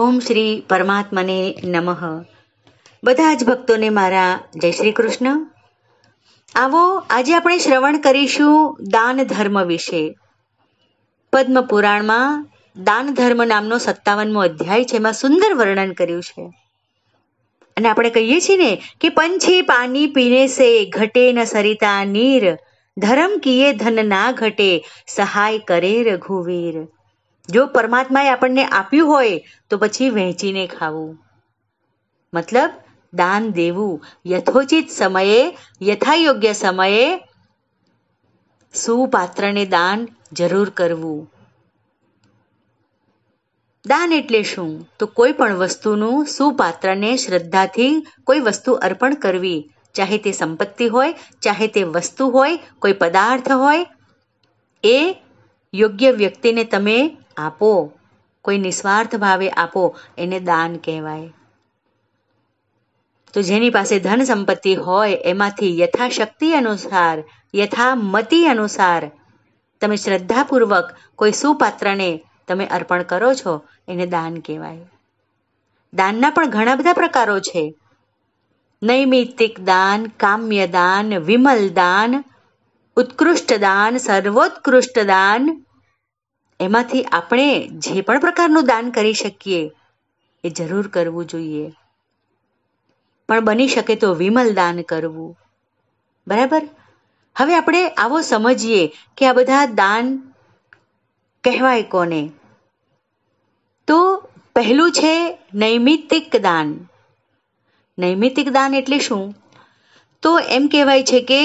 ઓમ શ્રી પરમાત્મને નમઃ બધા જ ભક્તોને મારા જય શ્રી કૃષ્ણ આવો આજે આપણે શ્રવણ કરીશું દાન ધર્મ વિશે પદ્મ પુરાણમાં દાન ધર્મ નામનો સત્તાવનમો અધ્યાય છે એમાં સુંદર વર્ણન કર્યું છે અને આપણે કહીએ છીએ ને કે પંછી પાણી પીને સે ઘટે ન સરિતા નીર ધર્મ કિયે ધન ના ઘટે સહાય કરે રઘુવીર જો પરમાત્માએ આપણને આપ્યું હોય તો પછી વહેંચીને ખાવું મતલબ દાન દેવું યથોચિત સમયે યથાયોગ્ય સમયે સુપાત્રને દાન જરૂર કરવું દાન એટલે શું તો કોઈ પણ વસ્તુનું સુપાત્રને શ્રદ્ધાથી કોઈ વસ્તુ અર્પણ કરવી ચાહે તે સંપત્તિ હોય ચાહે તે વસ્તુ હોય કોઈ પદાર્થ હોય એ યોગ્ય વ્યક્તિને તમે આપો કોઈ નિસ્વાર્થ ભાવે આપો એને દાન કહેવાય તો જેની પાસે ધન સંપત્તિ હોય એમાંથી યથાશક્તિ અનુસાર યથામતિ અનુસાર તમે શ્રદ્ધાપૂર્વક કોઈ સુપાત્રને તમે અર્પણ કરો છો એને દાન કહેવાય દાનના પણ ઘણા બધા પ્રકારો છે નૈમિત્તિક દાન કામ્ય દાન વિમલ દાન ઉત્કૃષ્ટ દાન સર્વોત્કૃષ્ટ દાન એમાંથી આપણે જે પણ પ્રકારનું દાન કરી શકીએ એ જરૂર કરવું જોઈએ પણ બની શકે તો વિમલ દાન કરવું બરાબર હવે આપણે આવો સમજીએ કે આ બધા દાન કહેવાય કોને તો પહેલું છે નૈમિતિક દાન નૈમિતિક દાન એટલે શું તો એમ કહેવાય છે કે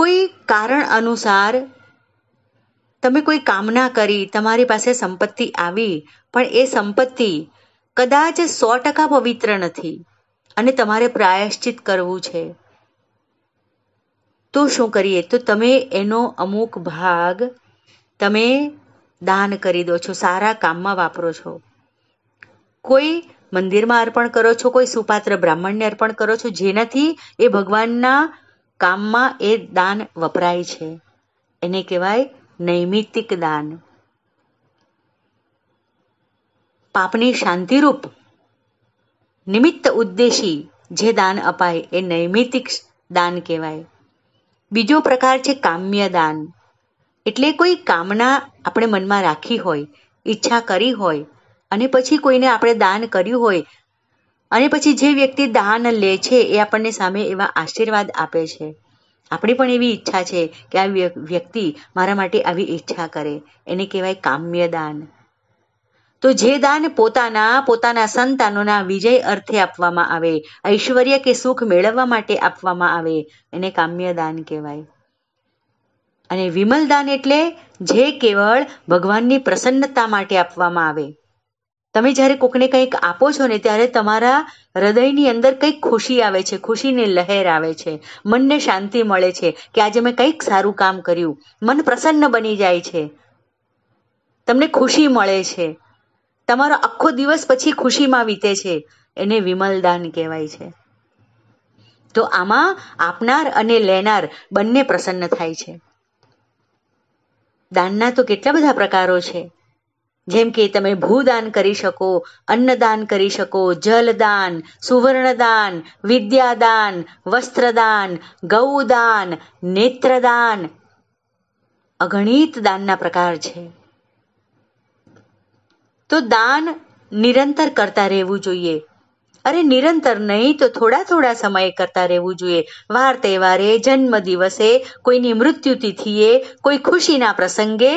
કોઈ કારણ અનુસાર તમે કોઈ કામના કરી તમારી પાસે સંપત્તિ આવી પણ એ સંપત્તિ કદાચ સો ટકા પવિત્ર નથી અને તમારે પ્રાયશ્ચિત કરવું છે તો શું કરીએ તો તમે એનો અમુક ભાગ તમે દાન કરી દો છો સારા કામમાં વાપરો છો કોઈ મંદિરમાં અર્પણ કરો છો કોઈ સુપાત્ર બ્રાહ્મણને અર્પણ કરો છો જેનાથી એ ભગવાનના કામમાં એ દાન વપરાય છે એને કહેવાય નૈમિતિક દાન પાપની શાંતિરૂપ નિમિત્ત ઉદ્દેશી જે દાન અપાય એ નૈમિતિક દાન કહેવાય બીજો પ્રકાર છે કામ્ય દાન એટલે કોઈ કામના આપણે મનમાં રાખી હોય ઈચ્છા કરી હોય અને પછી કોઈને આપણે દાન કર્યું હોય અને પછી જે વ્યક્તિ દાન લે છે એ આપણને સામે એવા આશીર્વાદ આપે છે આપણી પણ એવી ઈચ્છા છે કે આ વ્યક્તિ મારા માટે આવી ઈચ્છા કરે એને કહેવાય કામ્ય દાન તો જે દાન પોતાના પોતાના સંતાનોના વિજય અર્થે આપવામાં આવે ઐશ્વર્ય કે સુખ મેળવવા માટે આપવામાં આવે એને કામ્ય દાન કહેવાય અને વિમલ દાન એટલે જે કેવળ ભગવાનની પ્રસન્નતા માટે આપવામાં આવે તમે જ્યારે કોકને કંઈક આપો છો ને ત્યારે તમારા હૃદયની અંદર કંઈક ખુશી આવે છે ખુશીની લહેર આવે છે મનને શાંતિ મળે છે કે આજે મેં કંઈક સારું કામ કર્યું મન પ્રસન્ન બની જાય છે તમને ખુશી મળે છે તમારો આખો દિવસ પછી ખુશીમાં વીતે છે એને વિમલદાન કહેવાય છે તો આમાં આપનાર અને લેનાર બંને પ્રસન્ન થાય છે દાનના તો કેટલા બધા પ્રકારો છે જેમ કે તમે ભૂદાન કરી શકો અન્નદાન કરી શકો જલદાન સુવર્ણદાન વિદ્યાદાન વસ્ત્રદાન ગૌદાન નેત્રદાન અગણિત દાનના પ્રકાર છે તો દાન નિરંતર કરતા રહેવું જોઈએ અરે નિરંતર નહીં તો થોડા થોડા સમયે કરતા રહેવું જોઈએ વાર તહેવારે જન્મ દિવસે કોઈની મૃત્યુ તિથિએ કોઈ ખુશીના પ્રસંગે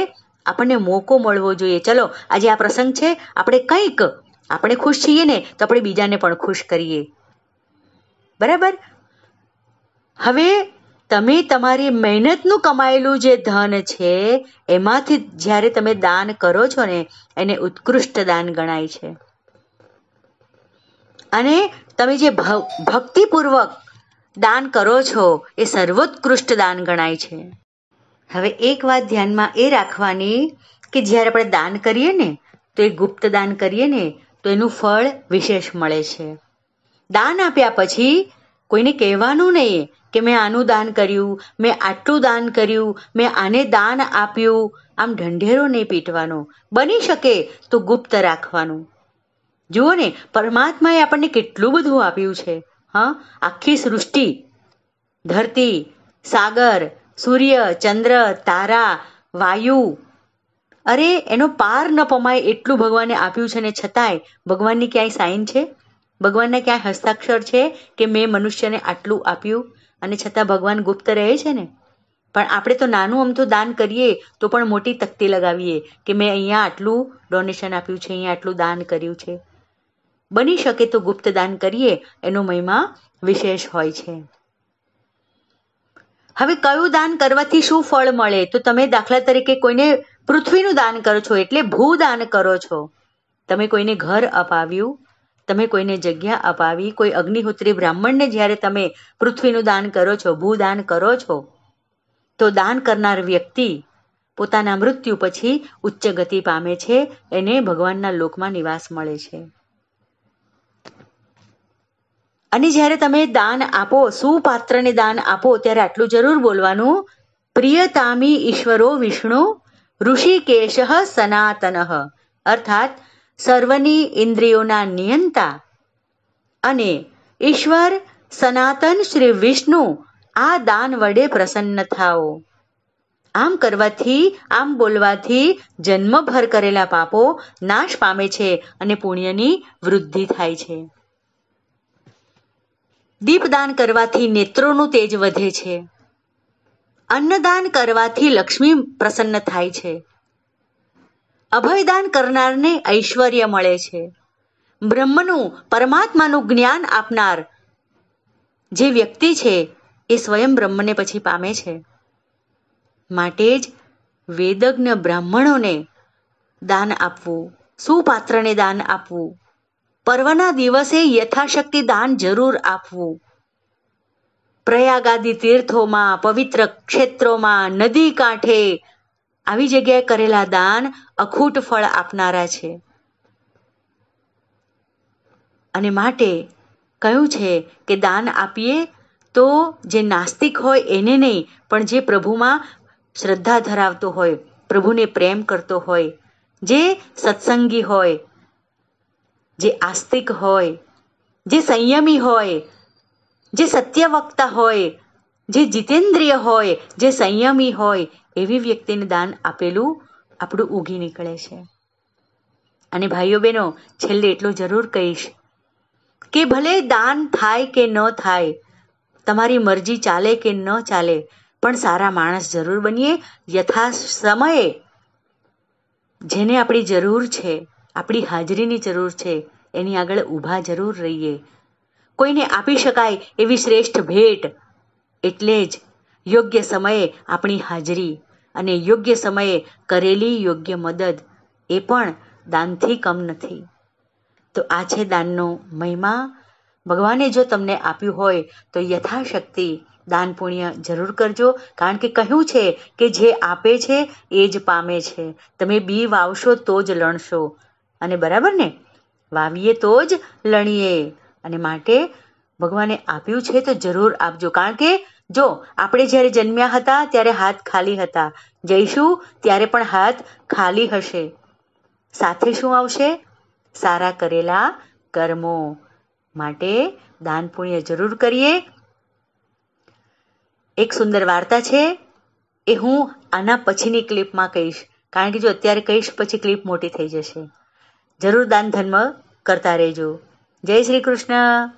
આપણને મોકો મળવો જોઈએ ચલો આજે આ પ્રસંગ છે આપણે કંઈક આપણે ખુશ છીએ ને તો આપણે બીજાને પણ ખુશ કરીએ બરાબર હવે તમે તમારી મહેનતનું કમાયેલું જે ધન છે એમાંથી જ્યારે તમે દાન કરો છો ને એને ઉત્કૃષ્ટ દાન ગણાય છે અને તમે જે ભક્તિપૂર્વક દાન કરો છો એ સર્વોત્કૃષ્ટ દાન ગણાય છે હવે એક વાત ધ્યાનમાં એ રાખવાની કે જ્યારે આપણે દાન કરીએ ને તો એ ગુપ્ત દાન કરીએ ને તો એનું ફળ વિશેષ મળે છે દાન આપ્યા પછી કોઈને કહેવાનું નહીં કે મેં આનું દાન કર્યું મેં આટલું દાન કર્યું મેં આને દાન આપ્યું આમ ઢંઢેરો નહીં પીટવાનો બની શકે તો ગુપ્ત રાખવાનું જુઓ ને પરમાત્માએ આપણને કેટલું બધું આપ્યું છે હા આખી સૃષ્ટિ ધરતી સાગર સૂર્ય ચંદ્ર તારા વાયુ અરે એનો પાર ન પમાય એટલું ભગવાને આપ્યું છે ને છતાંય ભગવાનની ક્યાંય સાઇન છે ભગવાનના ક્યાંય હસ્તાક્ષર છે કે મેં મનુષ્યને આટલું આપ્યું અને છતાં ભગવાન ગુપ્ત રહે છે ને પણ આપણે તો નાનું અમથું દાન કરીએ તો પણ મોટી તકતી લગાવીએ કે મેં અહીંયા આટલું ડોનેશન આપ્યું છે અહીંયા આટલું દાન કર્યું છે બની શકે તો ગુપ્ત દાન કરીએ એનો મહિમા વિશેષ હોય છે હવે કયું દાન કરવાથી શું ફળ મળે તો તમે દાખલા તરીકે કોઈને પૃથ્વીનું દાન કરો છો એટલે ભૂદાન કરો છો તમે કોઈને ઘર અપાવ્યું તમે કોઈને જગ્યા અપાવી કોઈ અગ્નિહોત્રી બ્રાહ્મણને જ્યારે તમે પૃથ્વીનું દાન કરો છો ભૂદાન કરો છો તો દાન કરનાર વ્યક્તિ પોતાના મૃત્યુ પછી ઉચ્ચ ગતિ પામે છે એને ભગવાનના લોકમાં નિવાસ મળે છે અને જ્યારે તમે દાન આપો સુપાત્રને દાન આપો ત્યારે આટલું જરૂર બોલવાનું પ્રિયતામી ઈશ્વરો વિષ્ણુ ઋષિકેશ સનાતન અર્થાત સર્વની ઇન્દ્રિયોના નિયંતા અને ઈશ્વર સનાતન શ્રી વિષ્ણુ આ દાન વડે પ્રસન્ન થાઓ આમ કરવાથી આમ બોલવાથી જન્મભર કરેલા પાપો નાશ પામે છે અને પુણ્યની વૃદ્ધિ થાય છે દીપદાન કરવાથી નેત્રોનું તેજ વધે છે અન્નદાન કરવાથી લક્ષ્મી પ્રસન્ન થાય છે અભયદાન કરનારને ઐશ્વર્ય મળે છે બ્રહ્મનું પરમાત્માનું જ્ઞાન આપનાર જે વ્યક્તિ છે એ સ્વયં બ્રહ્મને પછી પામે છે માટે જ વેદજ્ઞ બ્રાહ્મણોને દાન આપવું સુપાત્રને દાન આપવું પર્વના દિવસે યથાશક્તિ દાન જરૂર આપવું પ્રયાગાદી તીર્થોમાં પવિત્ર ક્ષેત્રોમાં નદી કાંઠે આવી જગ્યાએ કરેલા દાન અખૂટ ફળ આપનારા છે અને માટે કહ્યું છે કે દાન આપીએ તો જે નાસ્તિક હોય એને નહીં પણ જે પ્રભુમાં શ્રદ્ધા ધરાવતો હોય પ્રભુને પ્રેમ કરતો હોય જે સત્સંગી હોય જે આસ્તિક હોય જે સંયમી હોય જે સત્યવક્તા હોય જે જીતેન્દ્રિય હોય જે સંયમી હોય એવી વ્યક્તિને દાન આપેલું આપણું ઉગી નીકળે છે અને ભાઈઓ બહેનો છેલ્લે એટલું જરૂર કહીશ કે ભલે દાન થાય કે ન થાય તમારી મરજી ચાલે કે ન ચાલે પણ સારા માણસ જરૂર બનીએ યથા સમયે જેને આપણી જરૂર છે આપણી હાજરીની જરૂર છે એની આગળ ઊભા જરૂર રહીએ કોઈને આપી શકાય એવી શ્રેષ્ઠ ભેટ એટલે જ યોગ્ય સમયે આપણી હાજરી અને યોગ્ય સમયે કરેલી યોગ્ય મદદ એ પણ દાનથી કમ નથી તો આ છે દાનનો મહિમા ભગવાને જો તમને આપ્યું હોય તો યથાશક્તિ દાન પુણ્ય જરૂર કરજો કારણ કે કહ્યું છે કે જે આપે છે એ જ પામે છે તમે બી વાવશો તો જ લણશો અને બરાબર ને વાવીએ તો જ લણીએ અને માટે ભગવાને આપ્યું છે તો જરૂર આપજો કારણ કે જો આપણે જ્યારે જન્મ્યા હતા ત્યારે હાથ ખાલી હતા જઈશું ત્યારે પણ હાથ ખાલી હશે સાથે શું આવશે સારા કરેલા કર્મો માટે દાન પુણ્ય જરૂર કરીએ એક સુંદર વાર્તા છે એ હું આના પછીની ક્લિપમાં કહીશ કારણ કે જો અત્યારે કહીશ પછી ક્લિપ મોટી થઈ જશે જરૂર દાન ધર્મ કરતા રહેજો જય શ્રી કૃષ્ણ